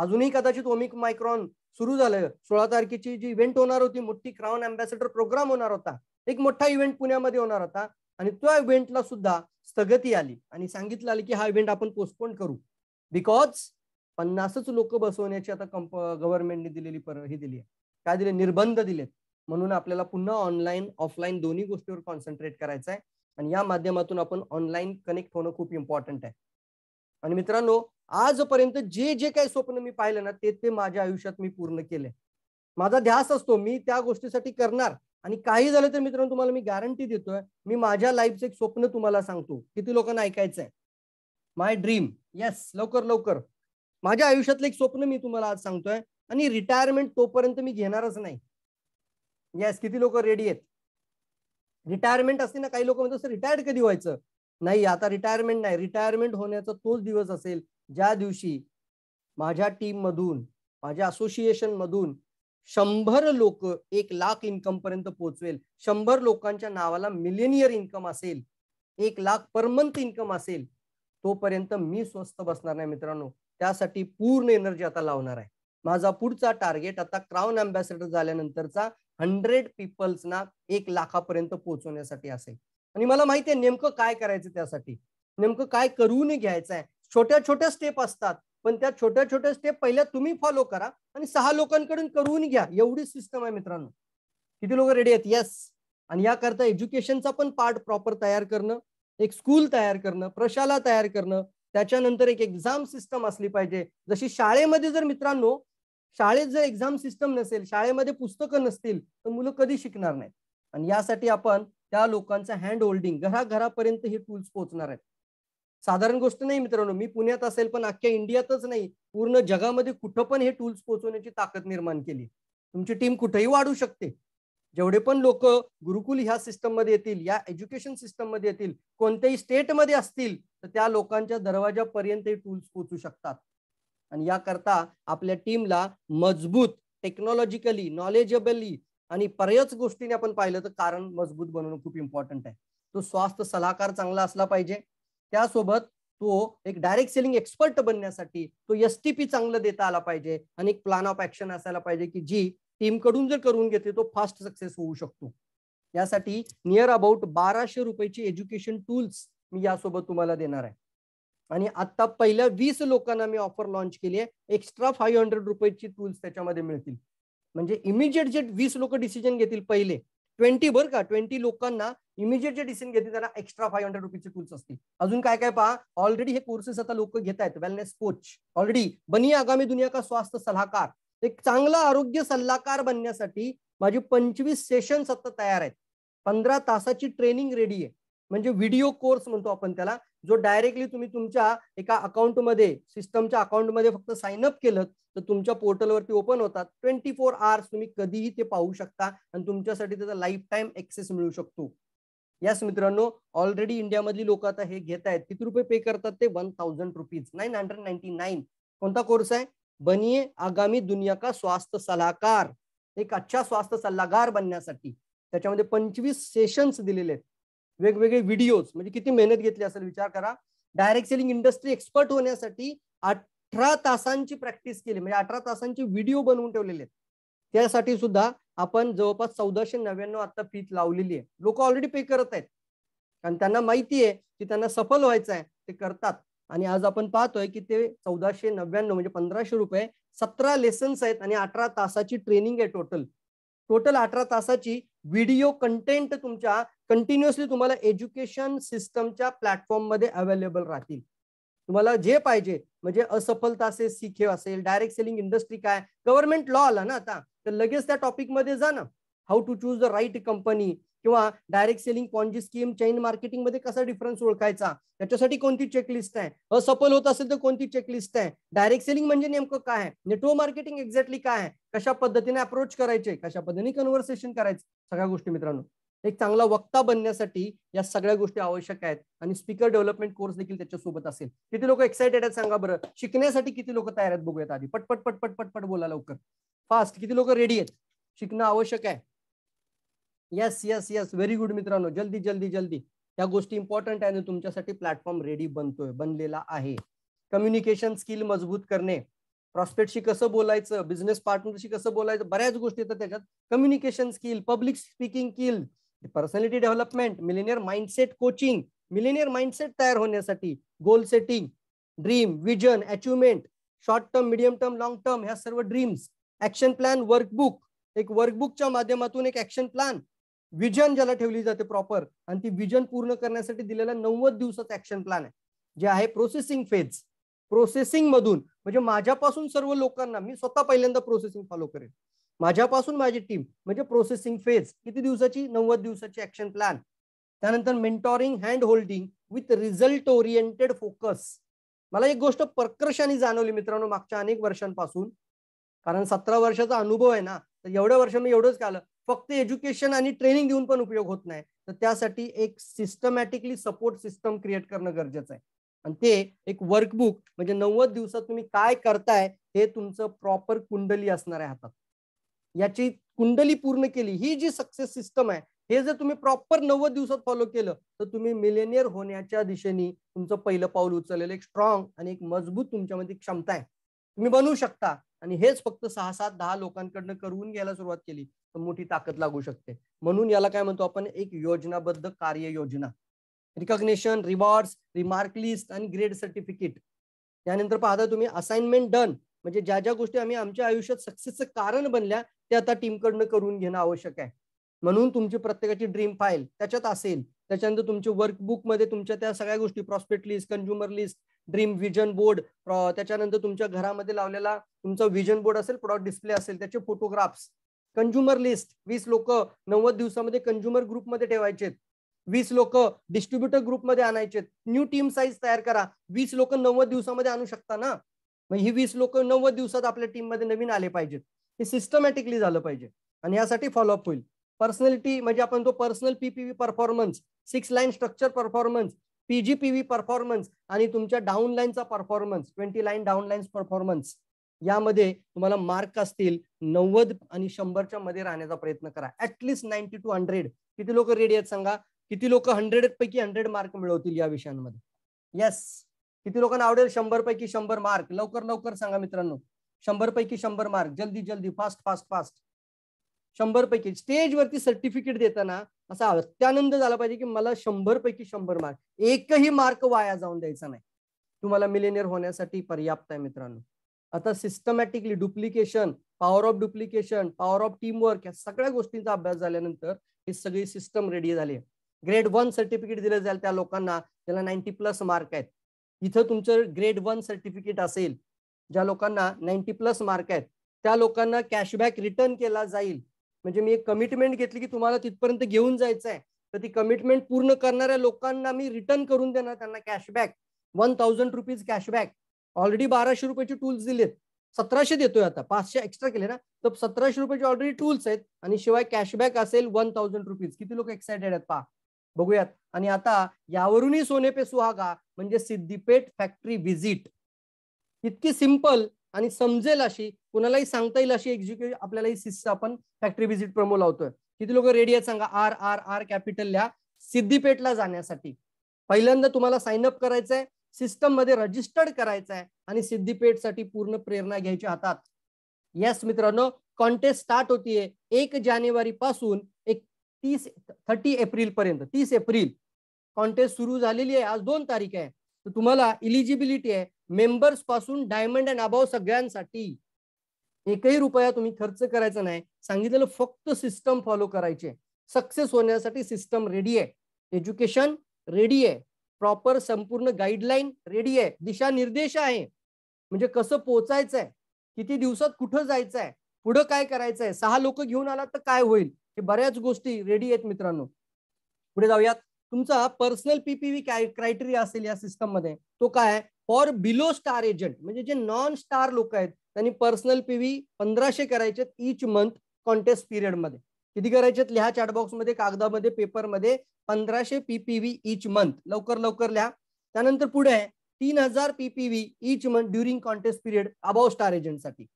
अजूनही कदाचित ओमिक मायक्रॉन सुरू झालं सोळा तारखेची जी इव्हेंट होणार होती मोठी क्राऊन अँबॅसेडर प्रोग्राम होणार होता एक मोठा इव्हेंट पुण्यामध्ये होणार होता आणि त्या इव्हेंटला सुद्धा स्थगती आली आणि सांगितलं आली की हा इव्हेंट आपण पोस्टपोन करू बिकॉज पन्नासच लोक बसवण्याची आता कंप गव्हर्नमेंटने दिलेली पर हे दिली आहे काय दिले निर्बंध दिलेत म्हणून आपल्याला पुन्हा ऑनलाईन ऑफलाईन दोन्ही गोष्टीवर कॉन्सन्ट्रेट करायचं आहे आणि या माध्यमातून आपण ऑनलाईन कनेक्ट होणं खूप इम्पॉर्टंट आहे आणि मित्रांनो आजपर्यंत जे जे काही स्वप्न मी पाहिलं ना ते ते माझ्या आयुष्यात मी पूर्ण केले माझा ध्यास असतो मी त्या गोष्टीसाठी करणार आणि काही झालं तर मित्रांनो तुम्हाला मी गॅरंटी देतोय मी माझ्या लाईफचं एक स्वप्न तुम्हाला सांगतो किती लोकांना ऐकायचं आहे माय ड्रीम येस लवकर लवकर माझ्या आयुष्यातलं एक स्वप्न मी तुम्हाला आज सांगतोय आणि रिटायरमेंट तोपर्यंत मी घेणारच नाही येस किती लोक रेडी आहेत रिटायरमेंट असते ना काही लोक सर रिटायर्ड कधी व्हायचं नाही आता रिटायरमेंट नाही रिटायरमेंट होण्याचा तोच दिवस असेल ज्या दिवशी माझ्या टीम मधून माझ्या असोसिएशन मधून शंभर लोक एक लाख इन्कम पर्यंत पोहोचवेल शंभर लोकांच्या नावाला मिलेनियर इन्कम असेल एक लाख पर मंथ इन्कम असेल तोपर्यंत मी स्वस्त बसणार नाही मित्रांनो त्यासाठी पूर्ण एनर्जी आता लावणार आहे माझा पुढचा टार्गेट आता क्राऊन अँबॅसेडर झाल्यानंतरचा हंड्रेड पीपल्सना एक लाखापर्यंत पोहोचवण्यासाठी असेल आणि मला माहिती आहे नेमकं काय करायचं त्यासाठी नेमकं काय करून घ्यायचं आहे छोट्या छोट्या स्टेप असतात पण त्या छोट्या छोट्या स्टेप पहिल्या तुम्ही फॉलो करा आणि सहा लोकांकडून करून घ्या एवढी सिस्टम आहे मित्रांनो किती लोक रेडी आहेत येस आणि याकरता एज्युकेशनचा पण पार्ट प्रॉपर तयार करणं एक स्कूल तयार करणं प्रशाला तयार करणं त्याच्यानंतर एक एक्झाम सिस्टम असली पाहिजे जशी शाळेमध्ये जर मित्रांनो शाळेत जर एक्झाम सिस्टम नसेल शाळेमध्ये पुस्तकं नसतील तर मुलं कधी शिकणार नाहीत आणि यासाठी आपण त्या लोकांचं हँड होल्डिंग घराघरापर्यंत हे टूल्स पोहोचणार आहेत साधारण गोष्ट नाही मित्रांनो मी पुण्यात असेल पण अख्ख्या इंडियातच नाही पूर्ण जगामध्ये कुठं पण हे टूल्स पोहोचवण्याची ताकद निर्माण केली तुमची टीम कुठेही वाढू शकते जेवढे पण लोक गुरुकुल ह्या सिस्टम मध्ये येतील या एज्युकेशन सिस्टम मध्ये येतील कोणत्याही स्टेटमध्ये असतील तर त्या लोकांच्या दरवाजापर्यंत हे टूल्स पोहोचू शकतात आणि याकरता आपल्या टीमला मजबूत टेक्नॉलॉजिकली नॉलेजेबली आणि बऱ्याच गोष्टीने आपण पाहिलं तर कारण मजबूत बनवणं खूप इम्पॉर्टंट आहे तो स्वास्थ्य सल्लागार चांगला असला पाहिजे त्यासोबत तो एक डायरेक्ट सेलिंग एक्सपर्ट बनण्यासाठी तो एस टी पी चांगलं देता आला पाहिजे आणि एक प्लॅन ऑफ ऍक्शन असायला पाहिजे की जी टीमकडून जर करून घेते तो फास्ट सक्सेस होऊ शकतो यासाठी नियर अबाउट बाराशे रुपयाची एज्युकेशन टूल्स मी यासोबत तुम्हाला देणार आहे आणि आता पहिल्या वीस लोकांना मी ऑफर लॉन्च केली आहे एक्स्ट्रा फाईव्ह हंड्रेड रुपयेची टूल्स त्याच्यामध्ये मिळतील म्हणजे इमिजिएट जे वीस लोक डिसिजन घेतील पहिले ट्वेंटी बरं का ट्वेंटी लोकांना इमिजिएट जे डिसिजन घेतील त्यांना एक्स्ट्रा फाईव्ह हंड्रेड रुपीचे टूल्स असतील अजून काय काय पहा ऑलरेडी हे कोर्सेस आता लोक घेत आहेत वेलनेस कोच ऑलरेडी बनी आगामी दुनिया का स्वास्थ्य सल्लाकार एक चांगला आरोग्य सल्लाकार बनण्यासाठी माझी पंचवीस सेशन्स आता तयार आहेत पंधरा तासाची ट्रेनिंग रेडी आहे म्हणजे व्हिडिओ कोर्स म्हणतो आपण त्याला जो डायरेक्टली तुम्ही तुमच्या एका अकाउंटमध्ये सिस्टमच्या अकाउंटमध्ये फक्त साइन अप केलं तर तुमच्या पोर्टलवरती ओपन होतात ट्वेंटी फोर आवर्स तुम्ही कधीही ते पाहू शकता आणि तुमच्यासाठी त्याचा लाईफ टाईम एक्सेस मिळू शकतो यास मित्रांनो ऑलरेडी इंडियामधली लोक आता हे घेत आहेत किती रुपये पे करतात ते one thousand rupees nine hundred ninety nine कोणता कोर्स आहे बनिये आगामी दुनिया का स्वास्थ्य सल्लागार एक अच्छा स्वास्थ्य सल्लागार बनण्यासाठी त्याच्यामध्ये पंचवीस सेशन्स दिलेले आहेत वेगवेगळे व्हिडिओज म्हणजे किती मेहनत घेतली असेल विचार करा डायरेक्ट सेलिंग इंडस्ट्री एक्सपर्ट होण्यासाठी अठरा तासांची प्रॅक्टिस केली म्हणजे अठरा तासांचे व्हिडिओ बनवून ठेवलेले आहेत त्यासाठी सुद्धा आपण जवळपास चौदाशे नव्याण्णव आता फीत लावलेली आहे लोक ऑलरेडी पे करत आहेत कारण त्यांना माहिती आहे की त्यांना सफल व्हायचं आहे ते करतात आणि आज आपण पाहतोय की ते चौदाशे नव्याण्णव म्हणजे पंधराशे रुपये सतरा लेसन्स आहेत आणि अठरा तासाची ट्रेनिंग आहे टोटल टोटल अठरा तासाची व्हिडिओ कंटेंट तुमच्या कंटिन्युअसली तुम्हाला एज्युकेशन सिस्टमच्या मध्ये अवेलेबल राहतील तुम्हाला जे पाहिजे म्हणजे असफलता असेल सीखे असेल डायरेक्ट सेलिंग इंडस्ट्री काय गव्हर्नमेंट लॉ आला ना आता तर लगेच त्या टॉपिकमध्ये जा ना how to choose the right company किंवा direct selling Ponzi scheme chain marketing मध्ये कसा डिफरन्स ओळखायचा त्याच्यासाठी कोणती चेकलिस्ट आहे असफल होत असेल तर कोणती चेकलिस्ट आहे डायरेक्ट सेलिंग म्हणजे नेमकं काय आहे नेटवर्क मार्केटिंग एक्झॅक्टली काय आहे कशा पद्धतीने अप्रोच करायचे कशा पद्धतीने कन्व्हर्सेशन करायचं सगळ्या गोष्टी मित्रांनो एक चांगला वक्ता बनण्यासाठी या सगळ्या गोष्टी आवश्यक आहेत आणि स्पीकर डेव्हलपमेंट कोर्स देखील त्याच्यासोबत असेल किती लोक एक्साइटेड आहेत सांगा बरं शिकण्यासाठी किती लोक तयार आहेत बघूयात आधी पटपट पटपट पटपट बोला लवकर फास्ट किती लोक रेडी आहेत शिकणं आवश्यक आहे yes yes yes very good मित्रांनो जल्दी जल्दी जल्दी या गोष्टी इम्पॉर्टंट आहे तुमच्यासाठी प्लॅटफॉर्म रेडी बनतोय बनलेला आहे कम्युनिकेशन स्किल मजबूत करणे प्रॉस्पेक्टशी कसं बोलायचं बिझनेस पार्टनरशी कसं बोलायचं बऱ्याच गोष्टी येतात त्याच्यात communication skill public speaking skill personality development millionaire mindset coaching millionaire mindset तयार होण्यासाठी goal setting dream vision achievement short term medium term long term ह्या सर्व ड्रीम्स ऍक्शन प्लॅन वर्कबुक एक वर्कबुकच्या माध्यमातून एक ऍक्शन प्लॅन विजन ज्याला ठेवली जाते प्रॉपर आणि ती विजन पूर्ण करण्यासाठी दिलेला नव्वद दिवसाचा ऍक्शन प्लॅन आहे जे आहे प्रोसेसिंग फेज प्रोसेसिंग मधून म्हणजे माझ्यापासून सर्व लोकांना मी स्वतः पहिल्यांदा प्रोसेसिंग फॉलो करेन माझ्यापासून माझी टीम म्हणजे प्रोसेसिंग फेज किती दिवसाची नव्वद दिवसाची ऍक्शन प्लॅन त्यानंतर mentoring hand holding with result oriented focus मला एक गोष्ट प्रकर्षाने जाणवली मित्रांनो मागच्या अनेक वर्षांपासून कारण सतरा वर्षाचा अनुभव आहे ना तर एवढ्या वर्ष मी एवढंच आलं फक्त एज्युकेशन आणि ट्रेनिंग देऊन पण उपयोग होत नाही तर त्यासाठी एक सिस्टमॅटिकली सपोर्ट सिस्टम क्रिएट करणं गरजेचं आहे आणि ते एक वर्कबुक म्हणजे नव्वद दिवसात तुम्ही काय करताय हे तुमचं प्रॉपर कुंडली असणार आहे हातात याची कुंडली पूर्ण केली ही जी सक्सेस सिस्टम आहे हे जर तुम्ही प्रॉपर नव्वद दिवसात फॉलो केलं तर तुम्ही मिलेनियर होण्याच्या दिशेने तुमचं पहिलं पाऊल उचललेलं एक स्ट्रॉंग आणि एक मजबूत तुमच्यामध्ये क्षमता आहे तुम्ही बनवू शकता आणि हेच फक्त सहा सात दहा लोकांकडनं करून घ्यायला सुरुवात केली तर मोठी ताकद लागू शकते म्हणून याला काय म्हणतो आपण एक योजनाबद्ध कार्य योजना रिकॉग्नेशन रिवॉर्ड्स रिमार्क लिस्ट आणि ग्रेड सर्टिफिकेट त्यानंतर पाहता तुम्ही असाइनमेंट डन म्हणजे ज्या ज्या गोष्टी आम्ही आमच्या आयुष्यात सक्सेसचं कारण बनल्या ते आता टीमकडनं करून घेणं आवश्यक आहे म्हणून तुमची प्रत्येकाची ड्रीम फाईल त्याच्यात असेल त्याच्यानंतर तुमच्या वर्कबुकमध्ये तुमच्या त्या सगळ्या गोष्टी prospect list consumer list dream vision board त्याच्यानंतर तुमच्या घरामध्ये लावलेला तुमचा व्हिजन बोर्ड असेल प्रॉडक्ट डिस्प्ले असेल त्याचे फोटोग्राफ्स कन्झ्युमर लिस्ट वीस लोक नव्वद दिवसामध्ये कन्झ्युमर ग्रुपमध्ये ठेवायचे वीस लोक डिस्ट्रीब्युटर ग्रुपमध्ये आणायचे न्यू टीम साईज तयार करा वीस लोक नव्वद दिवसामध्ये आणू शकता ना मग ही वीस लोक नव्वद दिवसात आपल्या टीम मध्ये नवीन आले पाहिजेत हे सिस्टमॅटिकली झालं पाहिजे आणि यासाठी फॉलोअप होईल पर्सनॅलिटी म्हणजे आपण तो personal PPV performance six line structure performance PGPV performance आणि तुमच्या डाऊन लाईनचा performance twenty line down line performance यामध्ये तुम्हाला मार्क असतील नव्वद आणि शंभरच्या मध्ये राहण्याचा प्रयत्न करा ऍटलिस्ट नाईन्टी टू हंड्रेड किती लोक रेडी आहेत सांगा किती लोक हंड्रेड पैकी हंड्रेड मार्क मिळवतील या विषयांमध्ये येस किती लोकांना आवडेल शंभर पैकी शंभर मार्क लवकर लवकर सांगा मित्रांनो शंभर पैकी शंभर मार्क जल्दी जल्दी फास्ट फास्ट फास्ट शंभर पैकी स्टेज वरती सर्टिफिकेट देताना असा अत्यानंद झाला पाहिजे की मला शंभर पैकी शंभर मार्क एकही मार्क वाया जाऊन द्यायचा नाही तुम्हाला मिलेनियर होण्यासाठी पर्याप्त आहे मित्रांनो आता systematically duplication power of duplication power of teamwork या सगळ्या गोष्टींचा अभ्यास झाल्यानंतर ही सगळी सिस्टम रेडी झाली आहे ग्रेड वन सर्टिफिकेट दिलं जाईल त्या लोकांना ज्याला नाईन्टी प्लस मार्क आहेत इथं तुमचं ग्रेड वन सर्टिफिकेट असेल ज्या लोकांना नाईन्टी प्लस मार्क आहेत त्या लोकांना कॅशबॅक रिटर्न केला जाईल म्हणजे मी एक कमिटमेंट घेतली की तुम्हाला तिथपर्यंत घेऊन जायचं आहे तर ती कमिटमेंट पूर्ण करणाऱ्या लोकांना मी रिटर्न करून देणार त्यांना cashback one thousand rupees cashback already बाराशे रुपयाचे टूल्स दिलेत सतराशे देतोय आता पाचशे एक्स्ट्रा केले ना तर सतराशे रुपयाचे ऑलरेडी टूल्स आहेत आणि शिवाय कॅशबॅक असेल वन थाउजंड रुपीज किती लोक एक्सायटेड आहेत पहा बघूयात आणि आता यावरूनही सोने पे सुहागा म्हणजे सिद्धिपेठ फॅक्टरी व्हिजिट इतकी सिंपल आणि समजेल अशी कुणालाही सांगता येईल अशी एक्झिक्युटिव्ह आपल्याला ही सिस्टम आपण फॅक्टरी व्हिजिट प्रमो लावतोय किती लोक रेडी आहेत सांगा आर आर आर कॅपिटलला सिद्धिपेठला जाण्यासाठी पहिल्यांदा तुम्हाला साइन अप करायचंय सिस्टम मध्ये रजिस्टर्ड करायचं आहे आणि सिद्धिपेठसाठी पूर्ण प्रेरणा घ्यायची हातात येस मित्रांनो कॉन्टेस्ट स्टार्ट होतीये एक जानेवारी पासून एक तीस थर्टी एप्रिल पर्यंत तीस एप्रिल कॉन्टेस्ट सुरू झालेली आहे आज दोन तारीख आहे तर तुम्हाला इलिजिबिलिटी आहे मेंबर्स पासून डायमंड अँड अबाव सगळ्यांसाठी एकही रुपया तुम्ही खर्च करायचा नाही सांगितलेलं फक्त सिस्टम फॉलो करायचे सक्सेस होण्यासाठी सिस्टम रेडी आहे एज्युकेशन रेडी आहे प्रॉपर संपूर्ण गाईडलाईन रेडी आहे दिशानिर्देश आहे म्हणजे कसं पोचायचं आहे किती दिवसात कुठं जायचं आहे पुढं काय करायचंय सहा लोक घेऊन आला तर काय होईल हे बऱ्याच गोष्टी रेडी आहेत मित्रांनो पुढे जाऊयात तुमचा पर्सनल पीपीव्ही क्रायटेरिया असेल या सिस्टम मध्ये तो काय आहे फॉर बिलो स्टार एजंट म्हणजे जे नॉन स्टार लोक आहेत त्यांनी पर्सनल पीव्ही पंधराशे करायचे इच मंथ कॉन्टेस्ट पिरियड मध्ये किती करायचे लिहा बॉक्स मध्ये कागदामध्ये पेपरमध्ये पंधराशे पीपीव्ही इच मंथ लवकर लवकर लिहा त्यानंतर पुढे आहे तीन हजार PPV each month during contest period above star एजंटसाठी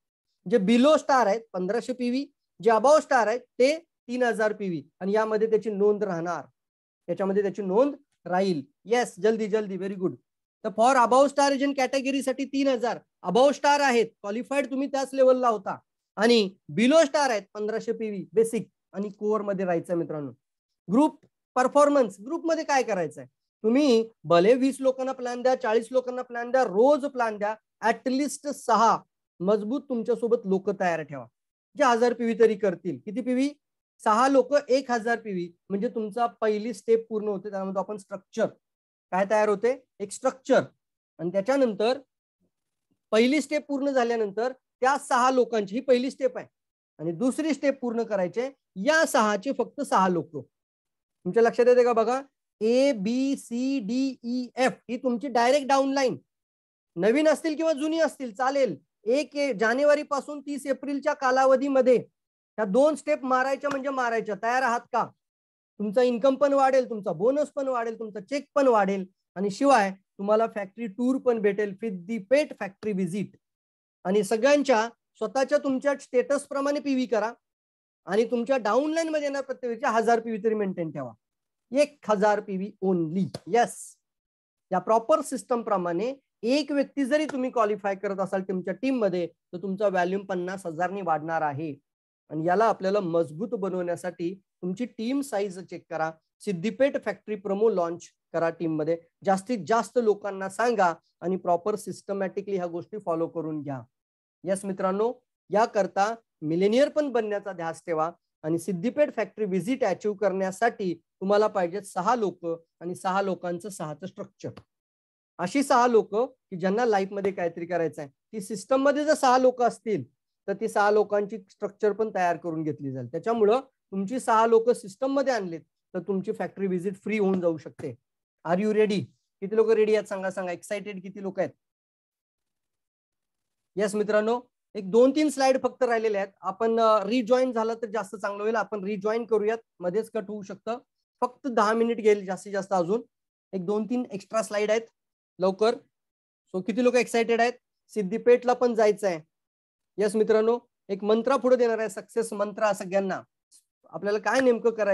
जे बिलो स्टार आहेत पंधराशे पीव्ही जे अबाव स्टार आहेत ते तीन हजार पीव्ही आणि यामध्ये त्याची नोंद राहणार त्याच्यामध्ये त्याची नोंद राहील येस जल्दी जल्दी व्हेरी गुड तर फॉर अबाव स्टार एजंट कॅटेगरीसाठी तीन हजार अबाव स्टार आहेत क्वालिफाईड तुम्ही त्याच लेवलला होता आणि बिलो स्टार आहेत पंधराशे पीव्ही बेसिक आणि कोअर मध्ये राहायचं मित्रांनो ग्रुप परफॉर्मन्स ग्रुपमध्ये काय करायचंय तुम्ही भले वीस लोकांना प्लॅन द्या चाळीस लोकांना प्लॅन द्या रोज प्लॅन द्या ऍटलिस्ट सहा मजबूत तुमच्यासोबत लोक तयार ठेवा जे हजार पीव्ही तरी करतील किती पीव्ही सहा लोक एक हजार पीव्ही म्हणजे तुमचा पहिली स्टेप पूर्ण होते त्यामध्ये आपण स्ट्रक्चर काय तयार होते एक स्ट्रक्चर आणि त्याच्यानंतर पहिली स्टेप पूर्ण झाल्यानंतर त्या सहा लोकांची ही पहिली स्टेप आहे आणि दुसरी स्टेप पूर्ण करायचे या सहाचे फक्त सहा लोक तुमच्या लक्षात येते का बघा A B C D E F ही तुमची डायरेक्ट डाऊन लाईन नवीन असतील किंवा जुनी असतील चालेल एक जानेवारी पासून तीस एप्रिलच्या कालावधीमध्ये त्या दोन स्टेप मारायच्या म्हणजे मारायच्या तयार आहात का तुमचा इन्कम पण वाढेल तुमचा बोनस पण वाढेल तुमचा चेक पण वाढेल आणि शिवाय तुम्हाला फॅक्टरी टूर पण भेटेल फिथ दी पेट फॅक्टरी व्हिजिट आणि सगळ्यांच्या स्वतःच्या तुमच्या स्टेटस प्रमाणे पीव्ही करा आणि तुमच्या डाऊनलाईन मध्ये येणार प्रत्येकाच्या हजार पीव्ही तरी मेंटेन ठेवा एक हजार पीव्ही ओनली येस या प्रॉपर सिस्टम प्रमाणे एक व्यक्ती जरी तुम्ही क्वालिफाय करत असाल तुमच्या टीम मध्ये तर तुमचा व्हॅल्यूम पन्नास हजारनी वाढणार आहे आणि याला आपल्याला मजबूत बनवण्यासाठी तुमची टीम साईज चेक करा सिद्धिपेठ फॅक्टरी प्रमो लॉन्च करा टीम मध्ये जास्तीत जास्त लोकांना सांगा आणि प्रॉपर सिस्टमॅटिकली ह्या गोष्टी फॉलो करून घ्या यस मित्रांनो या करता मिलेनियर पण बनण्याचा ध्यास ठेवा आणि सिद्धीपेठ फॅक्टरी व्हिजिट अचीव्ह करण्यासाठी तुम्हाला पाहिजे सहा लोक आणि सहा लोकांचं सहाचं स्ट्रक्चर अशी सहा लोक की ज्यांना लाईफमध्ये काहीतरी करायचं आहे ती सिस्टममध्ये जर सहा लोक असतील तर ती सहा लोकांची स्ट्रक्चर पण तयार करून घेतली जाईल त्याच्यामुळं तुमची सहा लोक सिस्टम मध्ये आणलीत तर तुमची फॅक्टरी व्हिजिट फ्री होऊन जाऊ शकते आर यू रेडी किती लोक रेडी आहेत सांगा सांगा एक्साइटेड किती लोक आहेत येस मित्रांनो एक दोन तीन स्लाइड फक्त राहिलेले आहेत आपण रिजॉईन झालं तर जास्त चांगलं होईल आपण रिजॉईन करूयात मध्येच कट होऊ शकतं फक्त दहा मिनिट घेईल जास्तीत जास्त अजून एक दोन तीन एक्स्ट्रा स्लाइड आहेत लवकर सो किती लोक एक्साइटेड आहेत सिद्धीपेठला पण जायचं आहे यस मित्रांनो एक मंत्रा पुढे देणार आहे सक्सेस मंत्रा सगळ्यांना आपल्याला काय नेमकं करायचं